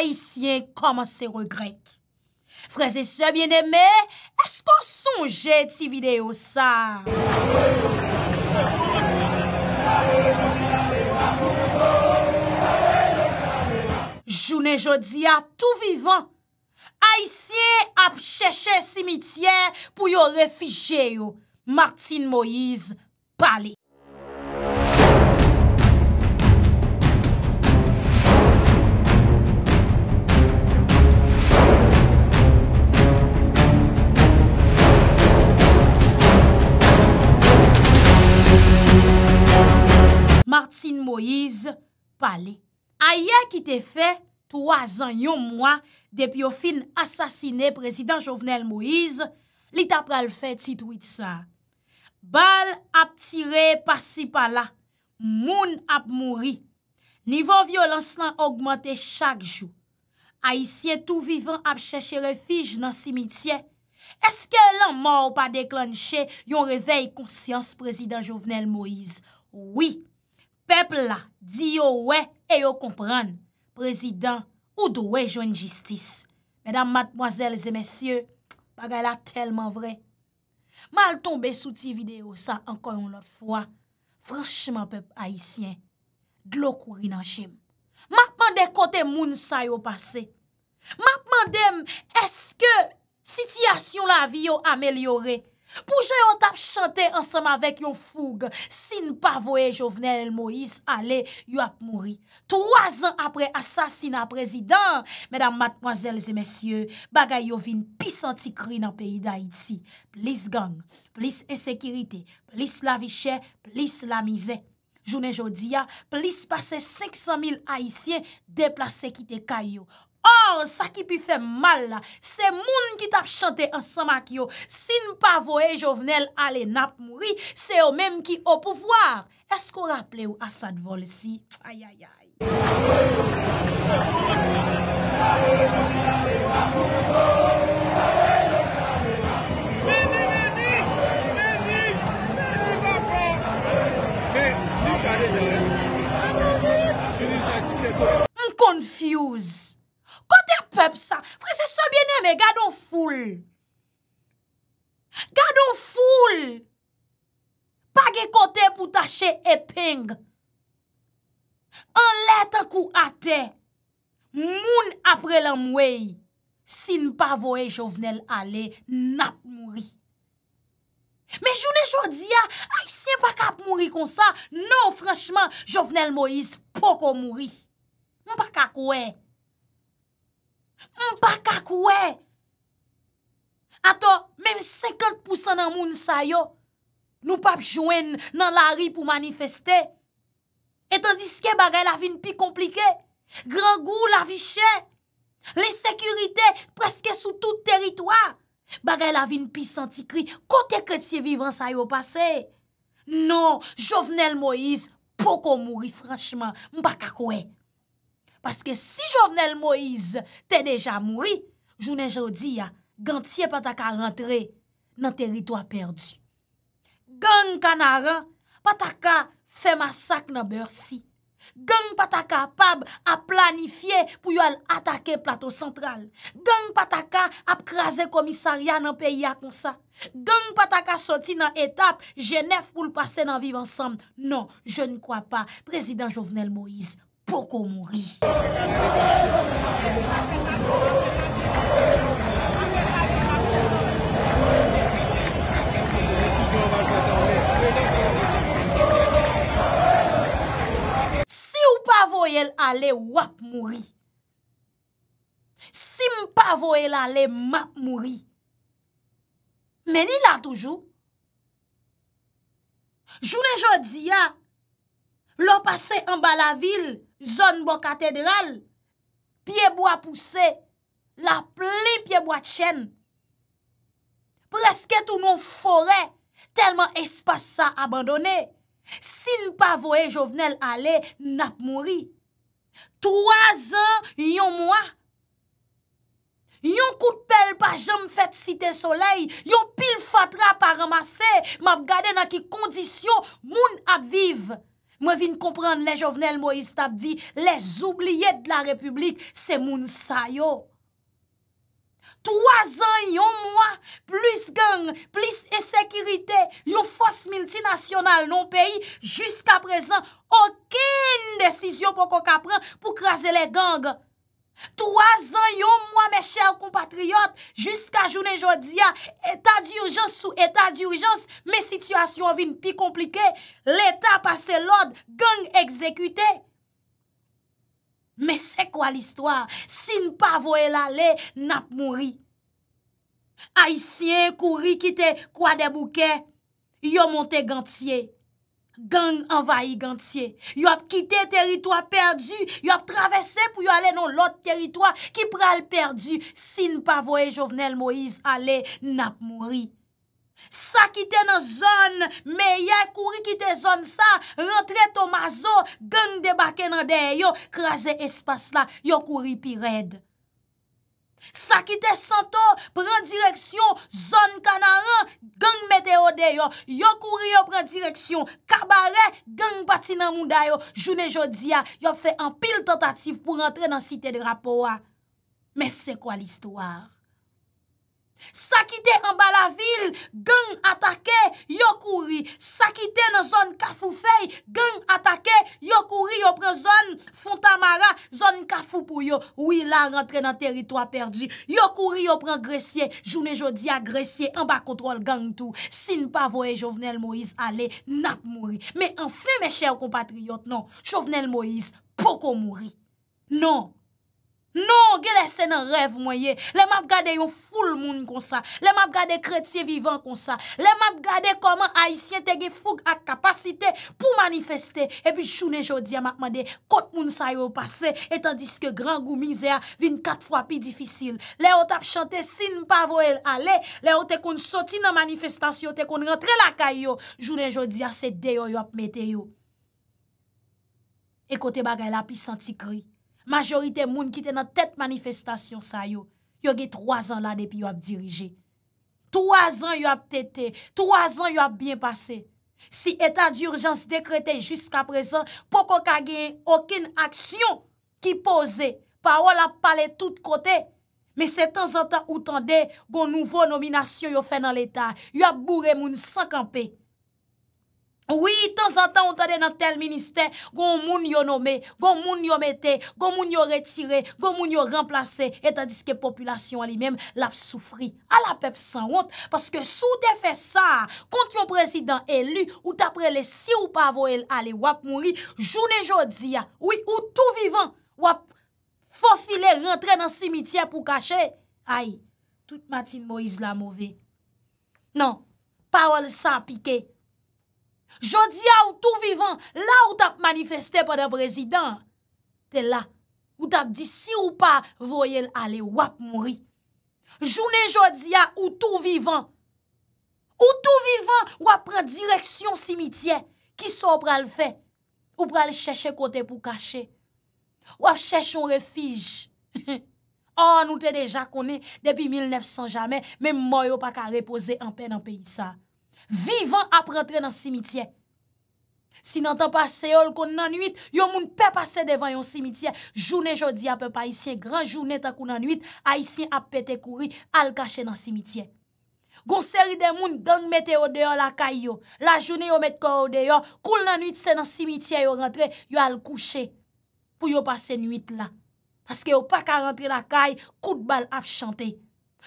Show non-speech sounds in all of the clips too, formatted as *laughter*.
Aisyen koman se regrete. Freze se bien eme, esk an sonje ti video sa? Jounen jodi a tou vivan. Aisyen ap cheche simityen pou yo refije yo. Martine Moïse, pali. Sine Moïse, pali. A ye ki te fe, 3 an yon mwa, dep yo fin asasine Prezident Jovenel Moïse, li tap pral fe tit witsan. Bal ap tire pasi pala, moun ap mouri. Nivon violans lan augmente chak jou. A isye tou vivan ap cheshe refij nan simitye. Eske lan mor pa deklanche yon revey konsyans Prezident Jovenel Moïse? Oui. Pepl la, di yo we, e yo kompran, prezidant, ou do we joun jistis. Medan madmoazelze mesye, bagay la telman vre. Mal tombe sou ti video sa, ankon yon lot fwa. Franchman pep haisyen, glok ou rinan jem. Matman de kote moun sa yo pase. Matman dem, eske sityasyon la vi yo amelyore? Pou jè yon tap chante ansam avèk yon foug, sin pa voè Jovenel Moïse, ale, yon ap mouri. Troaz an apre asasina prezidant, medan matmoazèl zè mesyè, bagay yo vin pis anti kri nan peyi d'Haïti. Plis gang, plis esekirite, plis lavichè, plis lamizè. Jounè jodi ya, plis pase 500 mil Haïtien deplase kite Kayo. Or, sa ki pi fe mal la, se moun ki tap chante ansan mak yo, sin pa voe jovenel ale nap mouri, se yo menm ki o pouvoar. Eskou raple ou asad vol si? Ayayay. Asad vol si. Menzi, menzi, menzi. Menzi. Menzi. Menzi. Menzi. Peb sa, fre se se biene me, gado ful. Gado ful. Page kote pou tache e ping. An leta kou ate, moun apre lan mwey, si n pa voye jovenel ale, nap mwri. Me jounen jodi ya, ay se bak ap mwri konsa, nan franchman, jovenel moyes poko mwri. M bak akwey. Mpaka kouè! Ato, menm 50% nan moun sa yo, nou pap jwen nan la ri pou manifestè. Etan diske bagay la vin pi komplike, gran gou la vi chè. Le sekurite preske sou tout teritwa. Bagay la vin pi santi kri, kote kretse vivan sa yo pase. Non, Jovenel Moïse, poko mouri franchman, mpaka kouè. Paske si Jovenel Moïse te deja mouri, jounen jodi ya gantye pataka rentre nan teritwa perdi. Gang kanara, pataka fe masak nan bèrsi. Gang pataka apab a planifiye pou yo al atake plato sentral. Gang pataka ap krasè komisaria nan peya konsa. Gang pataka soti nan etap jenef pou l'pase nan viv ansam. Non, je nkwa pa, prezident Jovenel Moïse. Poko mouri. Si ou pa voyel ale wap mouri. Si m pa voyel ale ma mouri. Meni la toujou. Jounen jodi ya. Lopase mba la vil. Zon bo katedral, piebo a pousse, la pli piebo a tchen. Preske tou nou fore, telman espasa abandonne. Sin pa voye jovenel ale, nap mori. Troaz an, yon mwa. Yon kout pel pa jom fèt site soley, yon pil fatra pa ramase, map gade na ki kondisyon moun ap vive. Mwen vin komprende le jovenel Moïse Tapdi, les oubliye de la republik, se moun sayo. Troazan yon mwa, plis gang, plis esekirite, yon fos minti nasyonal non peyi, jiska prezan, oken desisyon pou kon kapren pou krasen le gang. Troaz an yon mwa me chèl kompatriot, jiska jounen jodia, etat di urjans sou etat di urjans, me situasyon vin pi komplike, l'etat pase l'od, gang ekzekute. Me se kwa l'istwa, si npa voè la le, nap mwri. Aisyen kou rikite kwa debouke, yon monte gantiye. Gang anvayi gantye, yo ap kite teritwa perdu, yo ap travesse pou yo ale non lot teritwa ki pral perdu, si n pa voye jovenel Moise ale nap mouri. Sa kite nan zon, meye kouri kite zon sa, rentre to mazo, gang debake nan deyo, kraze espas la, yo kouri pi red. Sakite santo pren direksyon Zon kanaran Gang meteode yo Yo kouri yo pren direksyon Kabare gang bati nan mouda yo Jounen jodia yo fe an pil tentatif Pou rentre nan site de rapowa Men se kwa listouar Sakite an ba la vil, gang atake, yo kouri Sakite nan zon kafu fey, gang atake, yo kouri Yo pren zon Fontamara, zon kafu pou yo Ou il a rentre nan teritwa perdi Yo kouri, yo pren Gresye, jounen jodi a Gresye An ba kontrol gang tou, sin pa voye Jovenel Moïse Ale nap mouri, me an fi me chè ou kompatriyot Non, Jovenel Moïse, poko mouri, non Non, ge lese nan rev mwenye. Le map gade yon foul moun kon sa. Le map gade kretye vivan kon sa. Le map gade koman aisyen te ge foug ak kapasite pou manifeste. E pi jounen jodi ya makman de kot moun sa yo pase. Etan diske gran gou mize ya vin kat fwa pi difisil. Le yo tap chante sin pa vo el ale. Le yo te kon soti nan manifestasyon, te kon rentre la kay yo. Jounen jodi ya se deyo yo ap mete yo. Ekote bagay la pi santi kri. Majorite moun ki te nan tet manifestasyon sa yo, yo ge 3 an la depi yo ap dirije. 3 an yo ap tete, 3 an yo ap bien pase. Si etat di urjans dekrete jiska prezan, poko ka genye okin aksyon ki pose, pa wala pale tout kote. Me se tan zan tan ou tan de, gon nouvo nominasyon yo fe nan l'etat, yo ap bourre moun sankanpe. Oui, tan san tan ontade nan tel minister, goun moun yo nome, goun moun yo mette, goun moun yo retire, goun moun yo remplace, etan diske populasyon alimem lap soufri. A la pep san wot, paske sou de fe sa, kont yon prezidant elu, ou tapre le si ou pa vo el ale wap moun ri, joun e jodi ya, oui, ou tou vivan wap fofile rentre nan simityen pou kache, ay, tout matin Moïse la move. Nan, pa wal sa pike. Jodi a ou tou vivan, la ou tap manifeste pa de prezident, te la, ou tap disi ou pa voyel ale wap mwri. Jounen jodi a ou tou vivan, ou tou vivan wap pran direksyon simitye, ki so pral fe, wap pral chèche kote pou kache, wap chèche yon refij. An *laughs* oh, ou te deja konen depi 1900 jamen, men mwoy ou pa ka repose an pen an pen sa. Vivan ap rentre nan simityen. Si nan tan pa seol kon nan nuit, yo moun pe pase devan yon simityen. Jounen jodi apen pa isye, gran jounen takou nan nuit, a isye ap pete kouri, al kache nan simityen. Gon seri de moun gang mete o deyon la kay yo, la jounen yo met ko o deyon, koul nan nuit se nan simityen yo rentre, yo al kouche pou yo pase nuit la. Aske yo pa ka rentre la kay, kout bal ap chante.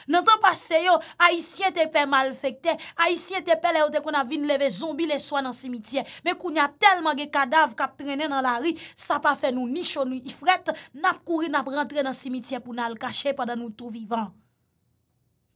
Nantan pa seyo, a isye tepe mal fekte, a isye tepe le ote kon a vin leve zombi le so nan simitye Me kounya telman ge kadav kap trene nan la ri, sa pa fe nou nisho nou ifret, nap kouri nap rentre nan simitye pou nan al kache padan nou tou vivan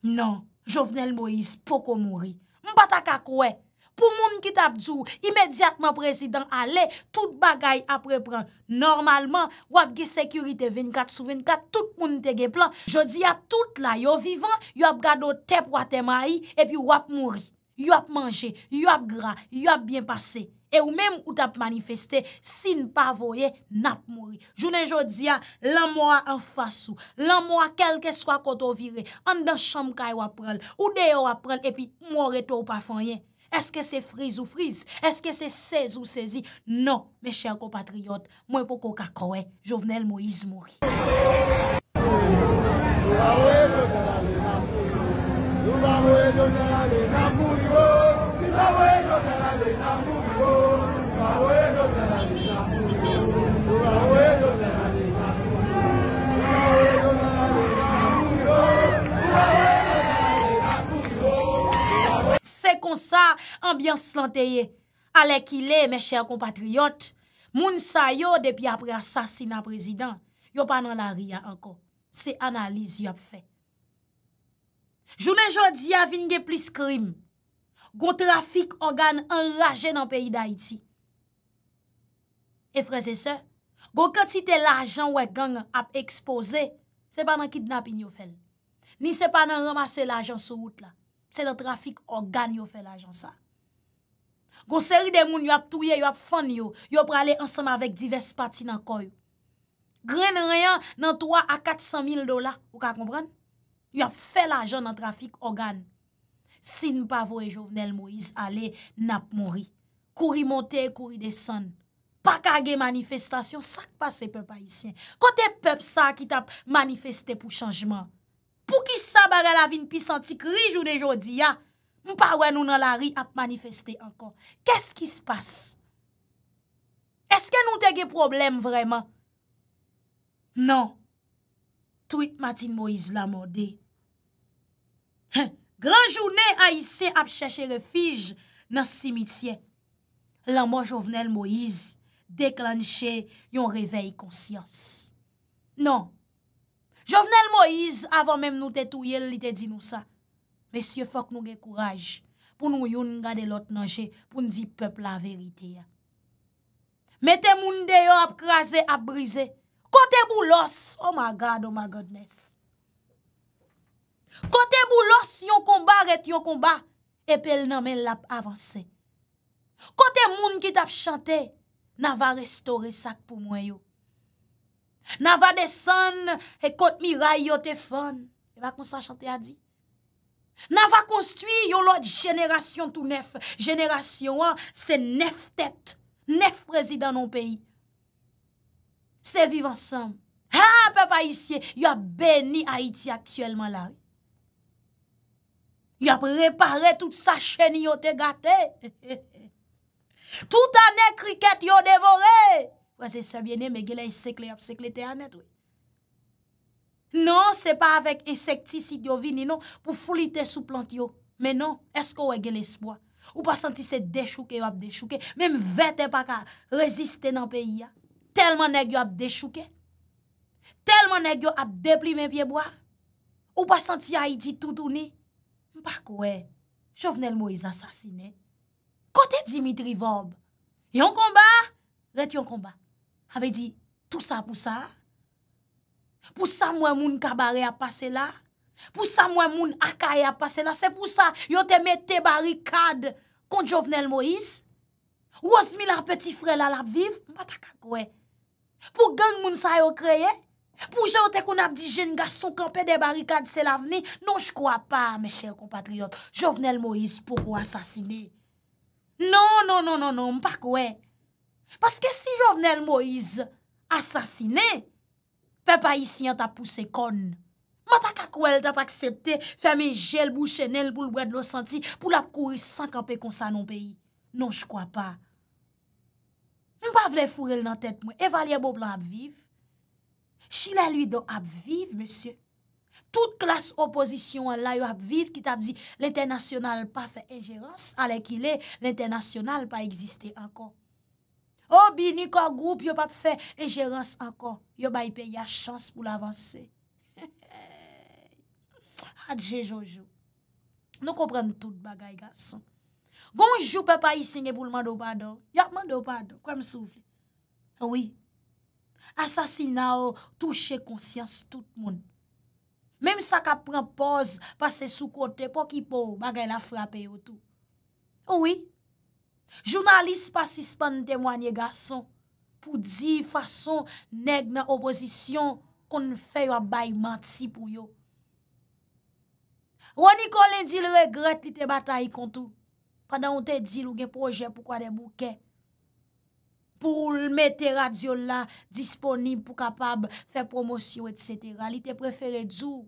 Non, Jovenel Moïse poko mouri, mbata kakowe Pou moun ki tap djou, imediatman prezidant ale, tout bagay ap repran. Normalman, wap gi sekurite 24 sou 24, tout moun te ge plan. Je di a tout la, yo vivan, yo ap gado tep wate mayi, epi yo ap mouri. Yo ap manje, yo ap gra, yo ap bien pase. E ou menm ou tap manifeste, si n pa voye, nap mouri. Jounen, yo di a, lan moua an fasu. Lan moua kelke swa koto vire. An dan chanm kay wap prel, ou deyo wap prel, epi mou reto pa fanyen. Eske se friz ou friz? Eske se sez ou sezi? Non, mes chèr compatriot, mwen poko kakowe, Jovenel Moïse mouri. kon sa ambyans lanteye. Alekile, me chèr kompatriyot, moun sa yo depi apre asasina prezident, yo pa nan a ria anko. Se analize yop fe. Jounen jodi avin ge plis krim. Gon trafik organ enraje nan peyi da iti. Efreze se, gon katite l ajan wè gang ap expose, se pa nan kidnap in yo fel. Ni se pa nan ramase l ajan sou wout la. Se nan trafik organ yo fe la jan sa. Gon seri de moun yo ap touye, yo ap fon yo, yo ap rale ansam avek divers pati nan koy. Gren reyan nan 3 a 400 mil dola, ou ka kompran? Yo ap fe la jan nan trafik organ. Sin pa vo e jovenel Moïse, ale nap mori. Kouri monte, kouri desan. Pakage manifestasyon, sak pa se pep ayisyen. Kote pep sa ki tap manifeste pou chanjman. pou ki sa bare la vin pi santik ri joun de jodi ya, mpa wè nou nan la ri ap manifeste ankon. Kèsk ki se passe? Eske nou tege problem vreman? Nan, tweet Matin Moïse laman de. Gran jounè a yise ap chèche refij nan simitye, laman jovenel Moïse, deklanche yon revey konsyans. Nan, Jovenel Moïse avan menm nou te tou yel li te di nou sa. Mesye fok nou ge kouraj pou nou yon nga de lot nanje pou ndi pepl la verite ya. Metè moun de oh oh yo ap krasè ap brise, kote bou los, oh ma gad, oh ma godness. Kote bou los yon komba ret yon komba, epel nan men lap avanse. Kote moun ki tap chante, nan va restore sak pou mwen yo. Na va desan e kote mi ray yo te fon. E va konsan chante adi. Na va konstwi yo lot jenerasyon tou nef. Jenerasyon an, se nef tet. Nef prezid an nou peyi. Se viv ansan. Ha, pe pa isye. Yo beni Haiti aktuelman la. Yo ap repare tout sa chen yo te gate. *laughs* Tout ane kriket yo devore. Hey! Wè zè sebyenè, mè gè lè y sekle ap sekle tè anèd wè. Non, se pa avèk insektisid yo vini, non, pou foulite sou plant yo. Men non, esko wè gè l'espoi. Ou pa santi se dechouke yo ap dechouke. Mè mwè te pa ka reziste nan peyi ya. Telman nè gyo ap dechouke. Telman nè gyo ap depli men piye boar. Ou pa santi a iti toutouni. Mpak wè, jò vnen l'mo y zansasine. Kote Dimitri Vob, yon komba, ret yon komba. Ave di, tout sa pou sa, pou sa mwen moun kabare apase la, pou sa mwen moun akaye apase la, se pou sa yote mette barikad kon Jovenel Moïse, wos mila peti frel alap viv, matakakwe, pou gang moun sa yo kreye, pou jote kon apdi jen gasokanpe de barikad se la vne, non jkwa pa, me chèr kompatriot, Jovenel Moïse poko asasine, non, non, non, non, mpakwe, non, Paske si jovnel Moïse asasine, fe pa yisi yon tap pouse kon. Matak akou el tap aksepte, fe me jel bou chenel bou lwèd lo senti, pou lap kouri sankanpe konsa non peyi. Non, jkwa pa. Mpa vle furel nan tèt mwen, evalye bo blan apviv. Chile lwido apviv, monsye. Tout klas oposisyon la yo apviv, ki tap zi l'internasyonal pa fe injerans, ale ki le l'internasyonal pa egziste ankon. O bini kwa goup yo pa pfe, e jirans ankon, yo bayi pe ya chans pou la avanse. Adje Jojo, nou kompren tout bagay gason. Gonjou pe pa isine pou lman do padon, ya man do padon, kwa m souvi? Ouwi, asasina ou oh, touche konsyans tout moun. Mem sa ka pren poz, pase sou kote, poki po, bagay la frape yo tout. Ouwi, Jounalist pasis pan te mwany e gason pou di fason neg nan oposisyon kon fè yo abay manti pou yo. Roni kon le dil regret li te bata yi kontou. Padan ou te dil ou gen proje pou kwa de bouke. Pou l mette radio la disponib pou kapab fè promosyo et setera. Li te prefere djou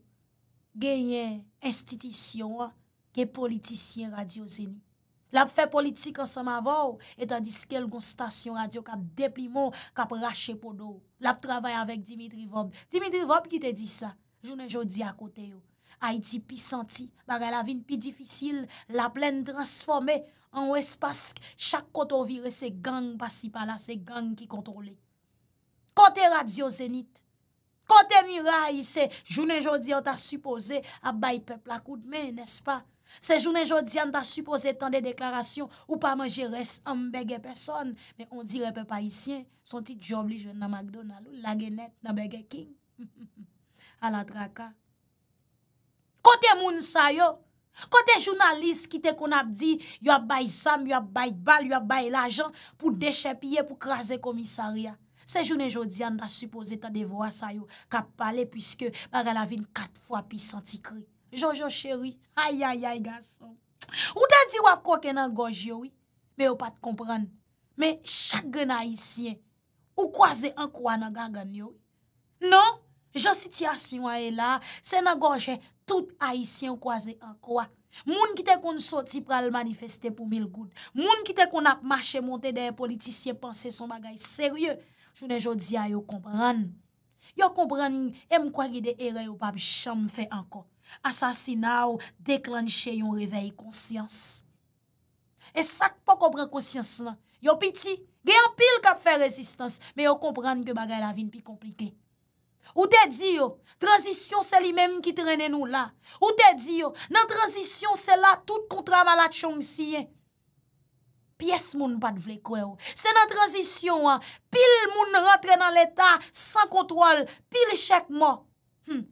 gen yen institisyon wa gen politisyen radio zeni. Lap fè politik an sa ma vò, etan diskel goun stasyon radyo kap dep limon, kap rache po do. Lap travay avèk Dimitri Vob. Dimitri Vob ki te di sa, jounen jodi akote yo. A iti pi santi, baga la vin pi difisil, la plen transforme an wespask, chak koto vire se gang pasi pala, se gang ki kontrole. Kote radyo zenit, kote miray se jounen jodi an ta supose abay pepl akout men, nes pa? Se jounen jodi an da supose tan de deklarasyon Ou pa man jeres ambege peson Men on dire pe pa isyen Son tit job li jwen nan McDonald Lagenet nanbege ki *laughs* Alat raka Kote moun sayo Kote jounalist ki te kon ap di Yo ap bay sam, yo ap bay bal, yo ap bay lajan Pou deche pye, pou krasen komisaria Se jounen jodi an da supose tan de vwa sayo Kap pale pwiske mar el avin kat fwa pi santi kri Jojo chery, ayayay gason. Ou ta di wap koke nan goj yoy, me yo pat kompran. Me chak gen haisyen, ou kwa ze an kwa nan gagan yoy. Non, jansi ti asywa e la, se nan goj e tout haisyen ou kwa ze an kwa. Moun ki te kon soti pral manifeste pou mil goud. Moun ki te kon ap mache monte de politisyen, panse son bagay serye. Jounen jo di a yo kompran. Yo kompran yon em kwa gide ere yo pap chanm fe an kwa. Asasina ou deklanche yon revey konsyans E sak pa kompren konsyans nan Yo piti, gen apil kap fe rezistans Me yo kompren ke bagay la vin pi komplike Ou te di yo, tranjisyon se li menm ki trene nou la Ou te di yo, nan tranjisyon se la tout kontra malat chonm si ye Pyes moun pat vle kwe ou Se nan tranjisyon an, pil moun rentre nan leta San kontrol, pil chek mo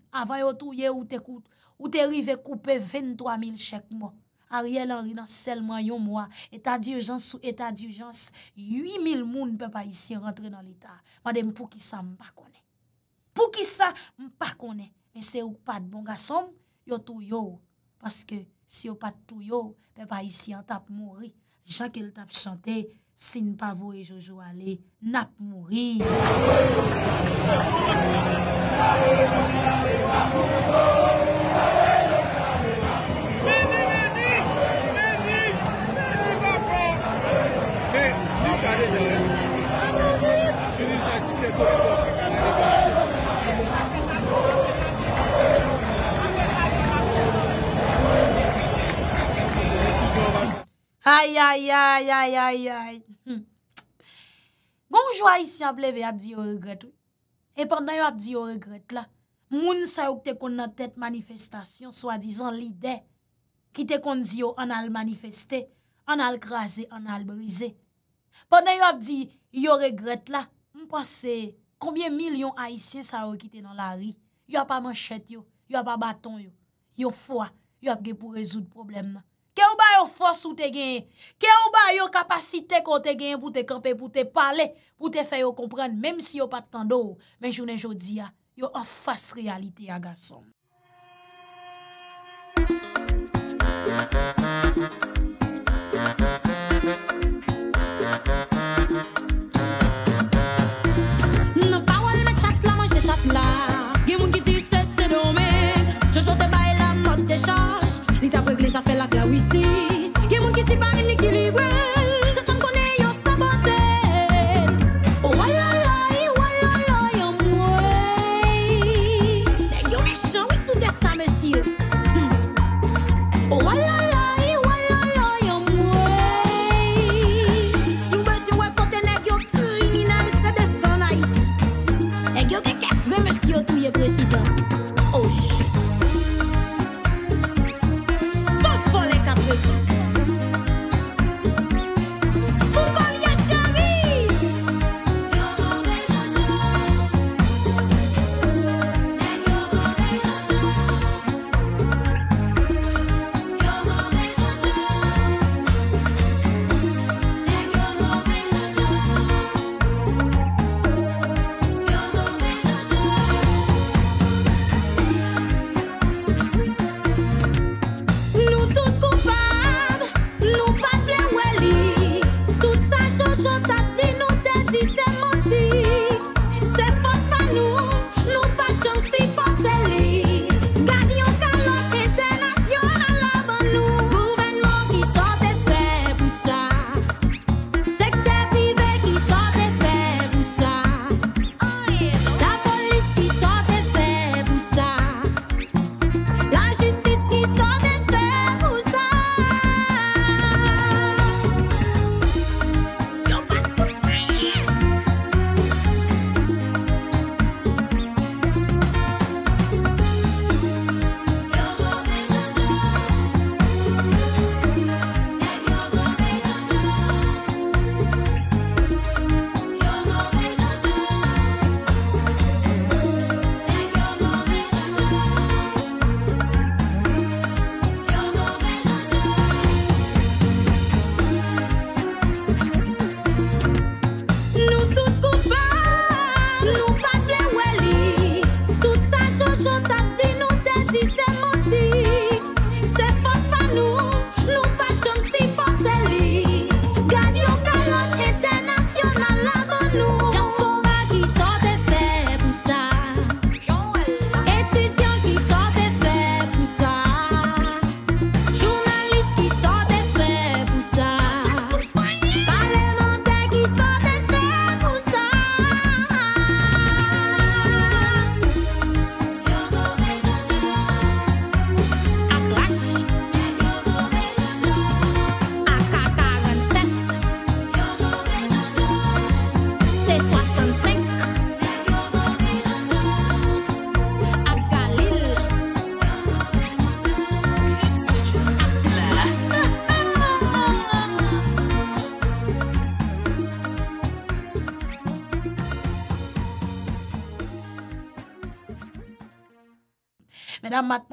Ava yo tou ye ou te kout Ou te rive koupe 23.000 chek mwa. A rye lan rina selman yon mwa. Eta diujans sou eta diujans. 8.000 moun pe pa isi rentre nan lita. Mwade m pou ki sa m pa kone. Pou ki sa m pa kone. Men se ou pad bonga som, yo tou yo. Paske si yo pad tou yo, pe pa isi an tap mwori. Jakel tap chante, sin pa vou e jojou ale, nap mwori. Ayayayayayay hmm. Gonjou Aisyen vleve ap di yo regret ou E pardon yo ap di yo regret la Moun sa yo kte kon nan tete manifestasyon Swa dizan lidè Ki te kon di yo an al manifestè An al krasè, an al brisé Pardon yo ap di yo regret la Moun pase Kambye milyon Aisyen sa yo kite nan la ri Yo ap a manchet yo Yo ap a baton yo Yo fwa Yo ap ge pou rezout problem nan ke ou ba yo fos ou te gen, ke ou ba yo kapasite kon te gen pou te kampe, pou te pale, pou te fe yo kompren, menm si yo pat tan do, men jounen jodi ya, yo an fos realite ya gasom.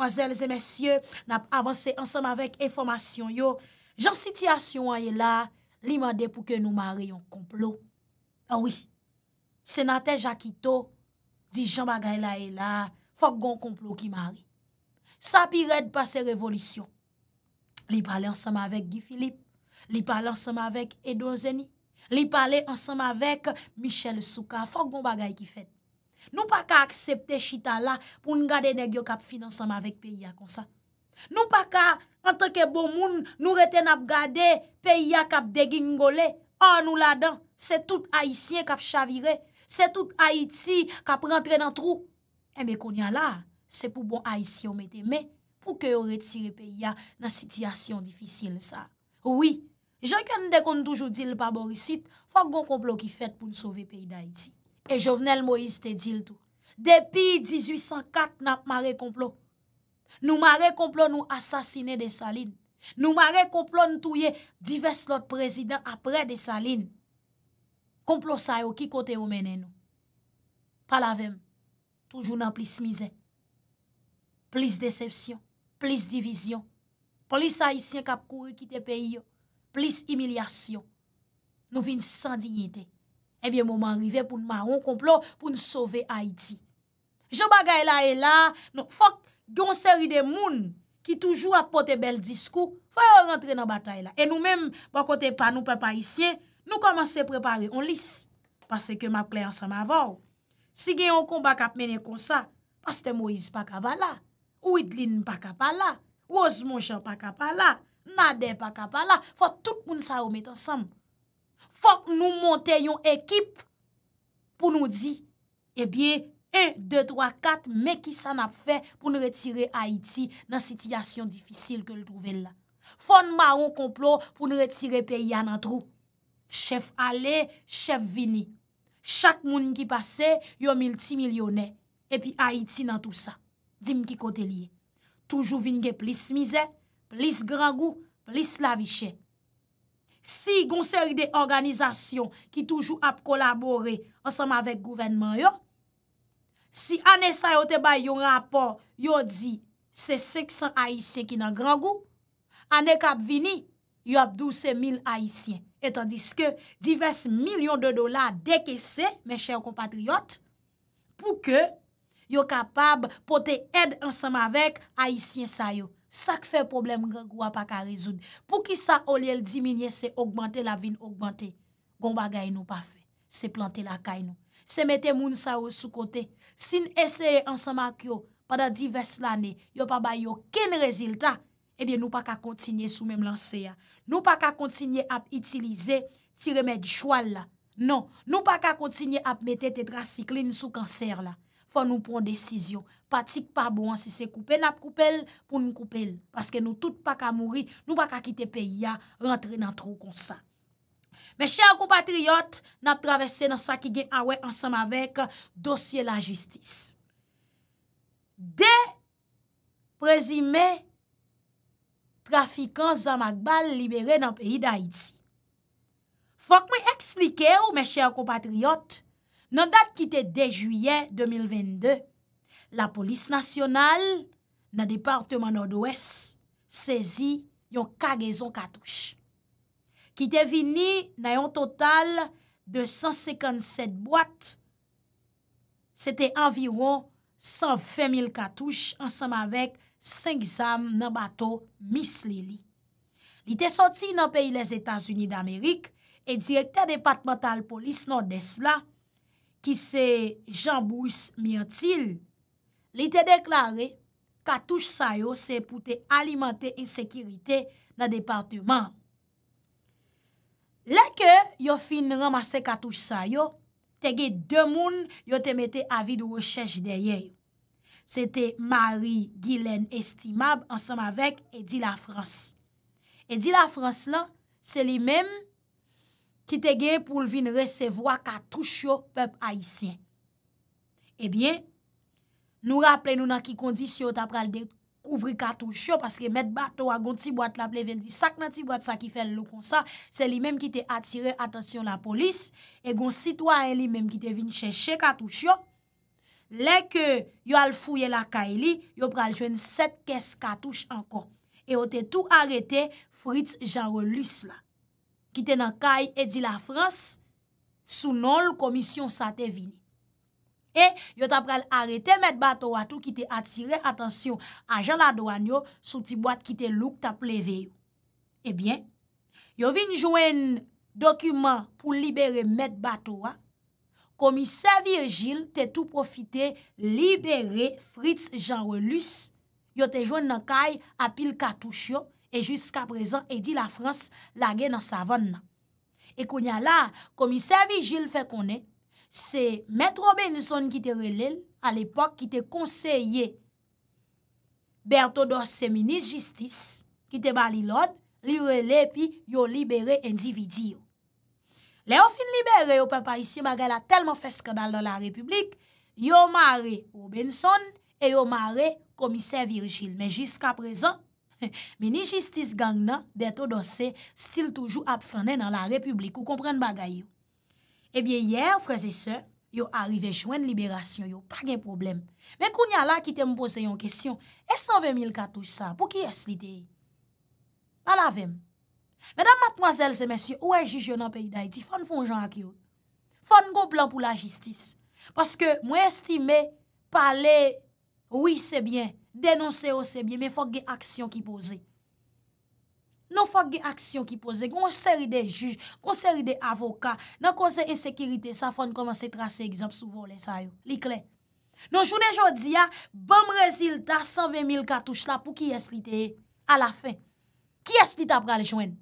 Masele zemesye, nap avanse ansama vek eformasyon yo, jan sityasyon an ye la, li mande pou ke nou mari yon komplot. An wi, senate Jakito, di jan bagay la e la, fok gon komplot ki mari. Sa pi red pa se revolisyon. Li pale ansama vek Guy Philippe, li pale ansama vek Edou Nzeni, li pale ansama vek Michel Souka, fok gon bagay ki fete. Nou pa ka aksepte chita la pou nou gade negyo kap finanseman vek peyi ya konsa. Nou pa ka, an teke bon moun, nou reten ap gade peyi ya kap degi ngole. An ah, nou la dan, se tout Haitien kap chavire, se tout Haiti kap rentre nan trou. E eh, me konya la, se pou bon Haitien mette me pou ke yo retire peyi ya nan sityasyon difisil sa. Oui, jenken de kon toujou dil pa borisit, fok gon komplot ki fet pou nou sove peyi da Haiti. E Jovenel Moïse te dil tou. Depi 1804 nap Mare Komplo. Nou Mare Komplo nou asasine de Saline. Nou Mare Komplo nou touye divers lot prezident apre de Saline. Komplo sa yo ki kote o mene nou. Palavem. Toujou nan plis mize. Plis decepsyon. Plis divisyon. Plis saisyen kap kouri kite peyo. Plis imilyasyon. Nou vin san dignite. Ebyen eh mouman rive pou nou maron komplo pou nou sove Haiti. Jou bagay la e la, nou fok gyon seri de moun ki toujou apote bel diskou, fò yon rentre nan batay la. E nou mèm, bakote pa nou pepa isye, nou komanse prepare, on lis. Pase ke map klayan sa ma vò. Si gen yon kon bakap mene konsa, pastè Moise pa kabala, Ouidlin pa kapala, Ozemonjan pa kapala, Nade pa kapala, fò tout moun sa oumet ansam. Fok nou monte yon ekip pou nou di Ebyen, 1, 2, 3, 4 meki san ap fe pou nou retire Haiti nan sitiyasyon difisil ke l prouven la Fon maron komplon pou nou retire peya nan trou Chef ale, chef vini Chak moun ki pase, yo mil ti milyone E pi Haiti nan tout sa Dim ki kote liye Toujou vinge plis mize, plis grangou, plis laviche Si gonseri de organizasyon ki toujou ap kolabore ansanm avek gouvenman yo, si ane sa yo te bay yon rapor, yo di se seksan Haitien ki nan gran gou, ane kap vini, yo ap dou se mil Haitien. Etan diske, divers milyon de dola deke se, me chèw kompatriyot, pou ke yo kapab pou te ed ansanm avek Haitien sa yo. Sak fe problem gen gwa pa ka rezoun. Pou ki sa olyele diminye, se augmente la vin augmente. Gon bagay nou pa fe. Se plante la kay nou. Se mete moun sa ou sou kote. Sin eseye ansama kyo, pada divers la ne, yo pa bay yo ken rezultat, e de nou pa ka kontinye sou mem lanse ya. Nou pa ka kontinye ap itilize ti remèd chwal la. Non, nou pa ka kontinye ap mete tetracicline sou kanser la. fa nou pon desisyon. Patik pa bon si se koupe, nap koupe l pou nou koupe l. Paske nou tout pa ka mouri, nou pa ka kite peya, rentre nan tro konsan. Mè chè akou patriyot, nap travesse nan sa ki gen awe ansam avek dosye la jistis. De prezime, mè trafikan Zama Gbal libere nan peyi da iti. Fok mè eksplike ou mè chè akou patriyot, Nan dat ki te de juyen 2022, la polis nasyonal nan departeman odwes sezi yon kagezon katouche. Ki te vini nan yon total de 157 boate, se te anviron 120.000 katouche ansam avek 5 zam nan bato mis li li. Li te soti nan peyi les Etats-Unis d'Amerik e direkta depatemental polis nan des la, ki se Jean-Bouys Myantil, li te deklare katouche sayo se pou te alimante insekirite nan departement. Lè ke yo fin ramase katouche sayo, te ge demoun yo te mette avi do rechèche deye. Se te Marie Guilaine Estimable ansam avek Edi Lafrance. Edi Lafrance lan, se li mem... Ki te gen pou vin resevo a katouche yo pep aisyen. Ebyen, eh nou rappele nou nan ki kondisyon ta pral dekouvri katouche yo paske met bato a gon ti boat la ple ven di sak nan ti boat sa ki fel lou kon sa se li menm ki te atire atasyon la polis e gon sitwa en li menm ki te vin cheshe katouche yo le ke yo al fouye la ka e li yo pral jwen 7 kes katouche ankon e o te tou arete frits jarolus la. ki te nan kay Edi la Frans, sou non l komisyon sa te vini. E, yo ta pral arete Met Batoa tou ki te atire atensyon a jan la doanyo sou ti boat ki te louk ta pleveyo. Ebyen, yo vin joen dokumen pou libere Met Batoa, komisè Virgil te tou profite libere Fritz Jan Relus, yo te jwen nan kay Apil Katushyo, E jiska prezant, e di la Frans lage nan savon nan. E konya la, komiser Vigil fe konen, se Mètre Robinson ki te relel, al epok ki te konseye Berthodos se Ministre Justice, ki te bali lod, li rele pi yo libere endividi yo. Le yo fin libere, yo pe parisi, magal a telman feske dal nan la Republik, yo mare Robinson e yo mare komiser Vigil. Men jiska prezant, *laughs* Meni jistis gang nan, deto dosè, stil toujou ap franè nan la republik, ou kompren bagay yo. Ebyen, yè, ou freze se, yo arive jwen liberasyon, yo pa gen problem. Men koun ya la ki te mpose yon kesyon, e 120.000 katouj sa, pou ki es li dey? Palavem. Mèdam matmoazèl se mèsyè, ou e jij yo nan peyi da iti, fon fon jan ak yo? Fon kon plan pou la jistis. Paske mwen estime, pale, oui se bien. Denonse yo sebyen, men fok ge aksyon ki pose. Non fok ge aksyon ki pose, kon seri de juj, kon seri de avoka, nan kose ensekirite, sa fon koman se trase egzamp souvo le sa yo. Lik le. Non jounen jodi ya, ban mrezil ta 120.000 katouj la pou ki es li te he, a la fe. Ki es li ta prale jwen?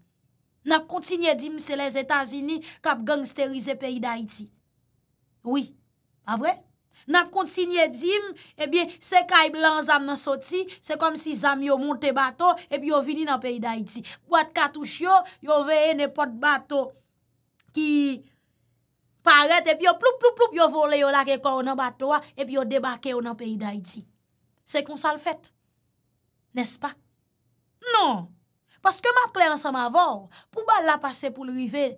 Nan kontinye di mse le Etazini kap gangsterize peyi da iti. Oui, a vre? Nap kontinye dim, ebyen, se kaib lan zam nan soti, se kom si zam yo monte bato, ebyen yo vini nan peyi da iti. Wad katou shyo, yo veye nepot bato ki paret, ebyen yo ploup ploup ploup yo vole yo la ke kon nan bato wa, ebyen yo debake yo nan peyi da iti. Se kon sa l fèt, nes pa? Non, paske map klè ansa ma vò, pou ba la pase pou l rive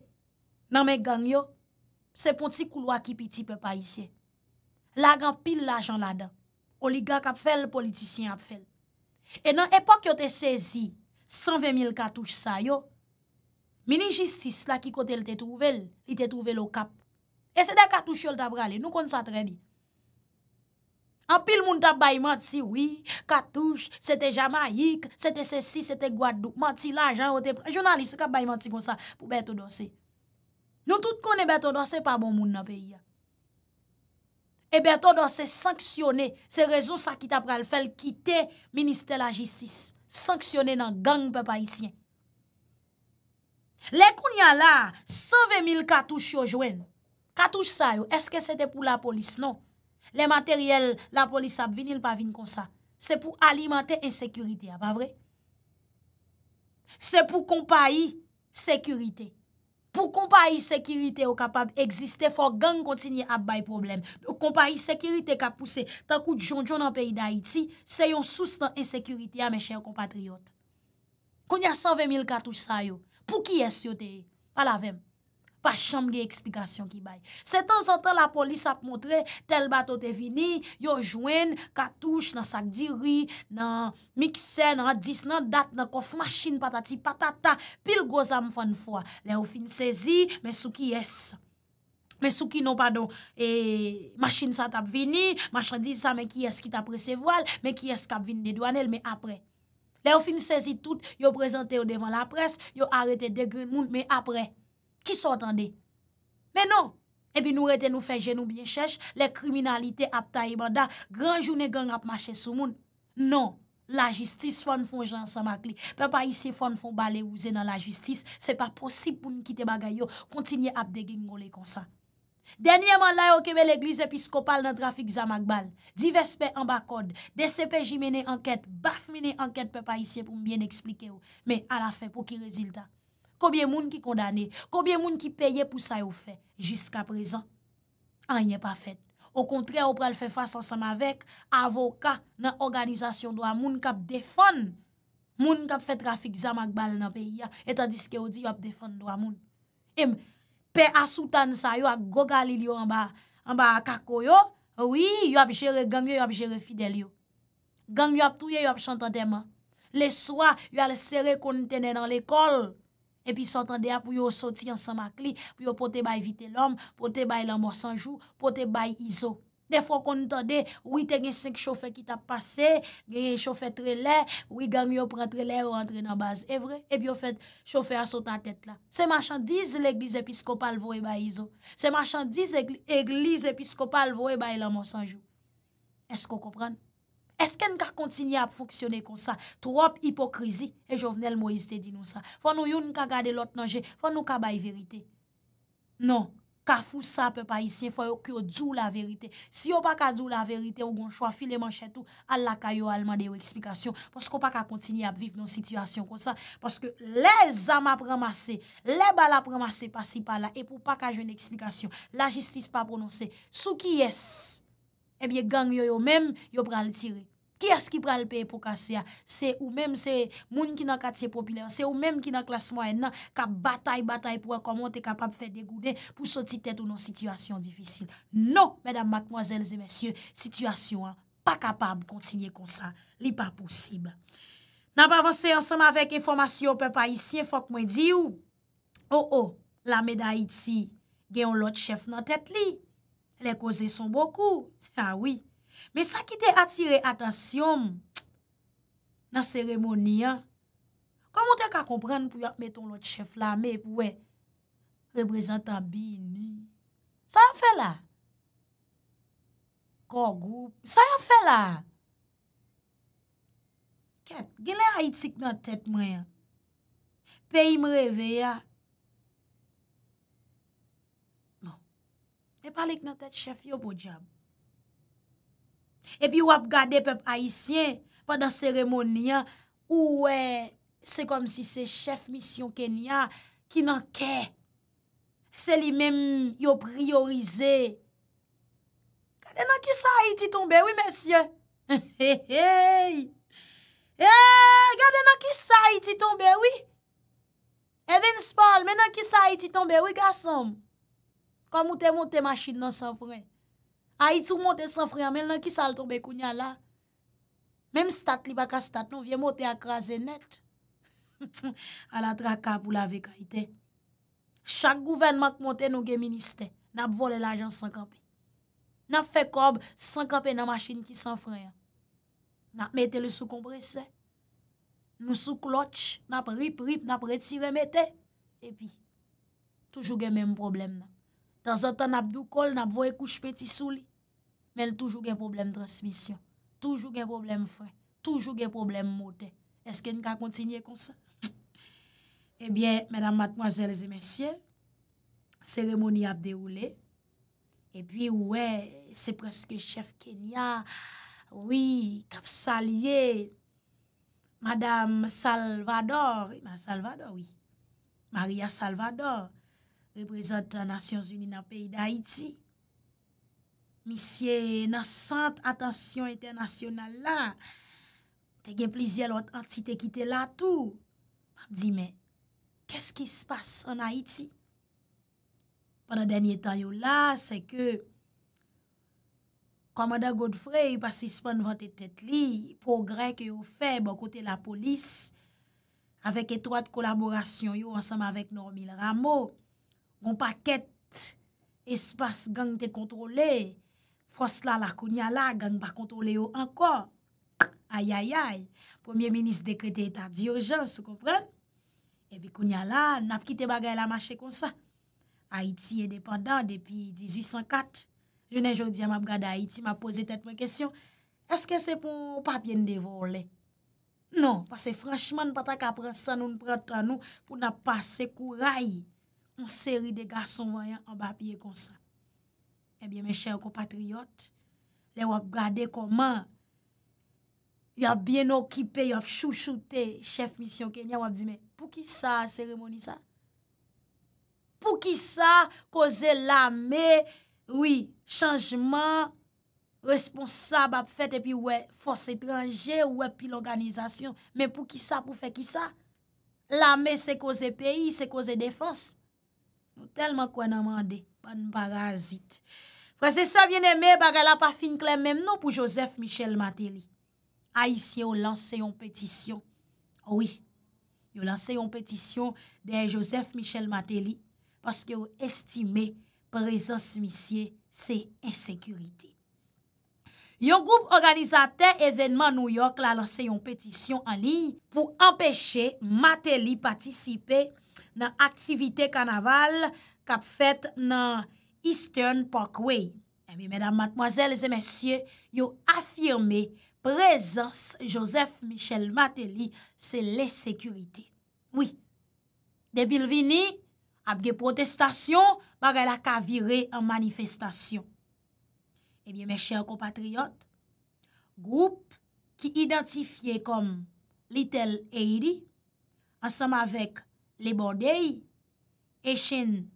nan me gang yo, se pon ti kou lwa ki piti pe pa isye. la gan pil lajan la dan, oliga kap fel, politisyen ap fel. E nan epok yo te sezi, 120.000 katouche sa yo, mini jistis la ki kote l te trouvel, l te trouvel o kap. E se de katouche yo l tabrali, nou kon sa trebi. An pil moun tab bayi manti, oui, katouche, se te jama yik, se te se si, se te gwa dup, manti lajan yo te pre, jounaliste kap bayi manti kon sa pou beto dosi. Nou tout kon e beto dosi pa bon moun nan peyi ya. ebe eh to do se sanksyone, se rezon sa ki ta pral fel kite Ministè la Jistis, sanksyone nan gang pe paisyen. Le koun ya la, 120.000 katouche yo jwen, katouche sa yo, eske se te pou la polis, non? Le materiel la polis ap vinil pa vin kon sa, se pou alimante en sekurite, a pa vre? Se pou kompa yi, sekurite. Pou kompa yi sekirite yo kapab egziste, fò gang kontinye ap bay problem. Kompa yi sekirite kap pouse, tankou djon djon an peyi da iti, se yon sous nan esekirite ya men chè yon kompatriyot. Konya 120.000 katou sa yo, pou ki yes yote e? Palavem. pa chanm ge eksplikasyon ki bay. Se tan san tan la polis ap montre, tel batote vini, yo jwen katouche nan sak di ri, nan mikse, nan dis, nan dat nan kof maschine patati patata, pil goza mfan fwa. Le ou fin sezi, me sou ki yes. Me sou ki non padon, e maschine sat ap vini, masche di sa me ki yes ki tap rese voal, me ki yes kap vini de douanel, me apre. Le ou fin sezi tout, yo prezante yo devan la pres, yo arete degri moun, me apre. Ki sotande? Menon, ebi nou rete nou feje nou bie chèche, le kriminalite ap ta ibanda, gran jounen gen ap mache sou moun. Non, la jistis foun foun jansan mak li. Pe pa isye foun foun bale ouze nan la jistis, se pa posib pou nou kite bagay yo, kontinye ap deglingo le konsan. Denye man la yo keme l'eglize piskopal nan trafik zamak bal, di vespe an bak kod, de sepe jimene anket, bafmene anket pe pa isye pou mbyen eksplike yo, me ala fe pou ki rezilta. Koubyen moun ki kondane, koubyen moun ki peye pou sa yo fe, Jiska prezan, anye pa fet. Ou kontre, ou pral fe fasa ansan ma vek, Avoka nan organizasyon do a moun kap defon, Moun kap fet trafik zamak bal nan peyi ya, Etan diske ou di yo ap defon do a moun. Em, pe asoutan sa yo ak gogal il yo anba, Anba akako yo, Oui, yo ap jere gang yo, yo ap jere fidel yo. Gang yo ap touye, yo ap chantantema. Le swa, yo al sere kontene nan lekol, E pi sotande a pou yo soti an samakli, pou yo pote bay vite lom, pote bay lam osanjou, pote bay izo. De fwa kon ntande, wite gen 5 chofè ki ta pase, gen chofè tre lè, wite gen mi yo pran tre lè ou antre nan baz evre, e pi yo fèt chofè a sotan tèt la. Se manchandiz l'Eglise Episkopal vwe bay izo, se manchandiz Eglise Episkopal vwe bay lam osanjou, esko kopran? Eske n ka kontinye ap foksyone kon sa? Trop hipokrizi e jovenel mou esite di nou sa. Fon nou yon n ka gade lot nanje, fon nou ka bay verite. Non, ka fous sa pe pa isye, foy yo ki yo djou la verite. Si yo pa ka djou la verite, ou gon chwa fileman chetou, Allah ka yo alman de yo eksplikasyon. Poske ou pa ka kontinye ap viv nan sityasyon kon sa. Poske le zama premase, le bala premase pasi pala, e pou pa ka jen eksplikasyon, la jistis pa prononse. Sou ki yes? ebye eh gang yo yo men, yo pral tire. Ki as ki pral pe pou kase ya? Se ou men, se moun ki nan katye popüler, se ou men ki nan klasman en nan, ka batay batay pou akomote, kapab fè degoude pou soti tèt ou nan situasyon difisil. Non, medan matmoazèl zè mèsyè, situasyon an, pa kapab kontinye konsan. Li pa posib. Nan pa avanse ansama vek informasyon pe pa isye, fòk mwen di ou, ou ou, la medan iti, gen yon lot chèf nan tèt li, le koze son boku, Ha, ah oui. Me sa ki te atire atasyon, nan seremoni ya. Kwa moun te ka kompren pou yap meton lot chef la, me pou we, reprezentan bi, ni. Sa yon fe la? Ko, goup. Sa yon fe la? Ket, gile a itik nan tet mwen. Pe yon mreve ya. Ha. Non. Me palek nan tet chef yo bo djab. Epi wap gade pep haisyen Padan seremoni ya Ou e, se kom si se chef Misyon Kenya Ki nan ke Se li men yo priorize Gade nan ki sa A iti tombe, oui men sye He he he Eee, gade nan ki sa A iti tombe, oui Evans Paul, men nan ki sa A iti tombe, oui gasom Kom mouten mouten masjid nan san fre Eee A itou monte san fri amel nan ki sal tombe kounya la. Mem stat li baka stat nou vye mote akraze net. A *laughs* la tra kap ou la vek a ite. Chak gouvenman k monte nou gen minister. Nap vole l'ajan san kapi. Nap fe kob san kapi nan masjin ki san fri amel. Nap mete le sou kompresse. Nou sou klotche. Nap rip rip nap retire mete. E pi toujou gen menm problem nan. Dans an tan ap dou kol, nap voye kouche peti sou li. Men toujou gen problem transmisyon. Toujou gen problem fre. Toujou gen problem mote. Eske n ka kontinye konsan? *laughs* Ebyen, eh menam matmoazèles et messiè, seremoni ap deroule. Ebyen, ouè, se preske chef Kenya, oui, kapsalye, madame Salvador, Salvador, oui, Maria Salvador, reprezentan Nasyons Uni nan peyi d'Haïti. Misye, nan sant atasyon etenasyonan la, te gen plizye lout antite ki te latou, pa di men, kesk ki spas an Haïti? Panan denye tan yo bon la, se ke, komanda Godfrey, pasi spon vante tet li, progre ke yo feb, an kote la polis, avek etroat kolaborasyon yo, anseman vek Normil Ramo, Gon pa ket espas gang te kontrole. Fos la la kounya la gang pa kontrole yo ankon. Ayayay, premier minis dekrete etat di urjans, ou kompren? Ebi kounya la, naf ki te bagay la mache kon sa. Haiti e depanda depi 1804. Je ne jodi a ma brada Haiti, ma pose tet mwen kesyon. Eske non, se pou pa pjen devole? Non, pase franchman pata ka pransa nou nprata nou pou na pase kourayi. On seri de garson vanyan an ba ap ye konsan. Ebyen eh men chè yo ko patriyot, le wap gade koman, yo ap bien okipe, yo ap chouchoute, chef mission Kenya wap di men, pou ki sa a seremoni sa? Pou ki sa koze la me, oui, chanjman responsab ap fet, epi wè, fos etranje, wè pi l'organizasyon, men pou ki sa pou fe ki sa? La me se koze peyi, se koze defans, Nou telman kwen amande, pan barazit. Frase sa vyen eme, baga la pa fin klem, mem nou pou Joseph Michel Mateli. A y si yo lanse yon petisyon. Ouwi, yo lanse yon petisyon de Joseph Michel Mateli, paske yo estime prezans misye se insekurite. Yon goup organizate evenman Nouyok la lanse yon petisyon an li, pou empeshe Mateli patisipe nan aktivite kanaval kap fèt nan Eastern Parkway. Emi, mèdam matmoazèl, zè mèsyè, yo afirme prezans Joseph Michel Matéli se lè sekurite. Oui, debil vini, ap ge protestasyon, bagè la kavire an manifestasyon. Emi, eh mè chèr kompatriot, group ki identifiè kom Little Eidy, ansam avèk Le Bordei et chen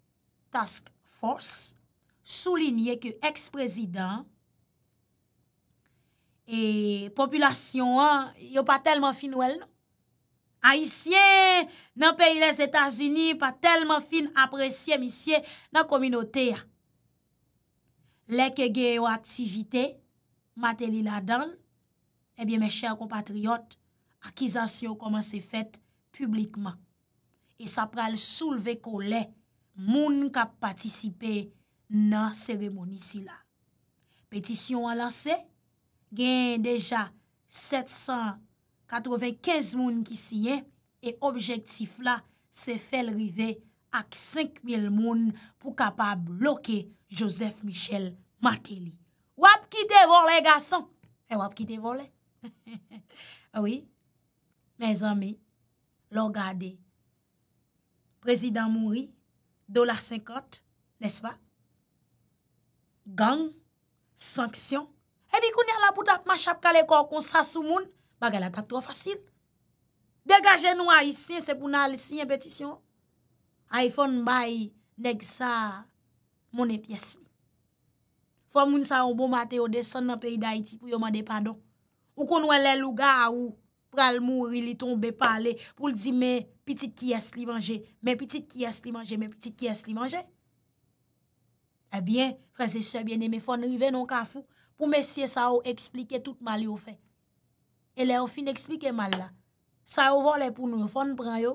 Task Force soulinye ke eks-prezident e populasyon an yo pa telman fin wèl nou. A isye nan peyi les Etats-Unis pa telman fin apresye misye nan kominote ya. Lè ke ge yo aktivite, matè li la dan, ebyen mè chèr kompatriot, akizasyon koman se fèt publikman. E sa pral souleve kou le moun kap patisipe nan seremoni si la. Petisyon an lanse, gen deja 795 moun ki siye, e objektif la se fel rive ak 5000 moun pou kapab loke Joseph Michel Mateli. Wap ki te vole gason? E wap ki te vole? *laughs* Oui, men zami, lo gade. Prezidant eh moun ri, dolar 50, nes pa? Gang, sanksyon. Ebi koun yal apout apmach apkale kou kon sa sou moun, bagal ata tro fasil. Degaje nou a yisye sepoun al sinye petisyon. iPhone bay, neg sa, moun e piyes. Fwa moun sa yon bon mate o de son nan peyi da iti pou yon man de padon. Ou kon wè lè louga ou pral moun ri li tombe pale pou l di men pitit ki yas li manje, men pitit ki yas li manje, men pitit ki yas li manje. Ebyen, eh freze sebyene, men fon rive non ka fou, pou mesye sa ou explike tout mal yo fe. E le ou fin explike mal la. Sa ou vole pou nou, fon pran yo,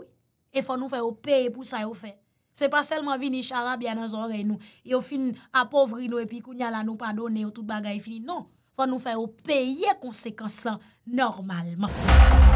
e fon nou fe ou peye pou sa ou fe. Se pa selman vi ni chara bia nan zore nou, yo fin apovri nou, epi kou nyalan nou padone, yo tout bagay fini, non, fon nou fe ou peye konsekans lan, normalman. MEN POU PEYE KONSEKANS LAN